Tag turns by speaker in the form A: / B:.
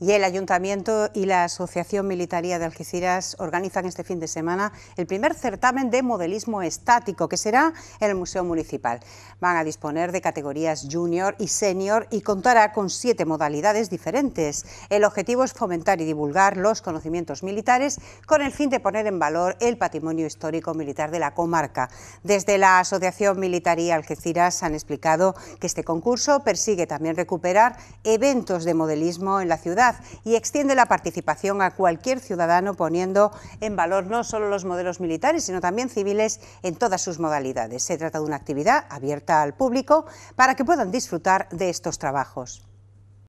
A: Y el Ayuntamiento y la Asociación Militaría de Algeciras organizan este fin de semana el primer certamen de modelismo estático, que será en el Museo Municipal. Van a disponer de categorías junior y senior y contará con siete modalidades diferentes. El objetivo es fomentar y divulgar los conocimientos militares con el fin de poner en valor el patrimonio histórico militar de la comarca. Desde la Asociación Militaría Algeciras han explicado que este concurso persigue también recuperar eventos de modelismo en la ciudad y extiende la participación a cualquier ciudadano poniendo en valor no solo los modelos militares, sino también civiles en todas sus modalidades. Se trata de una actividad abierta al público para que puedan disfrutar de estos trabajos.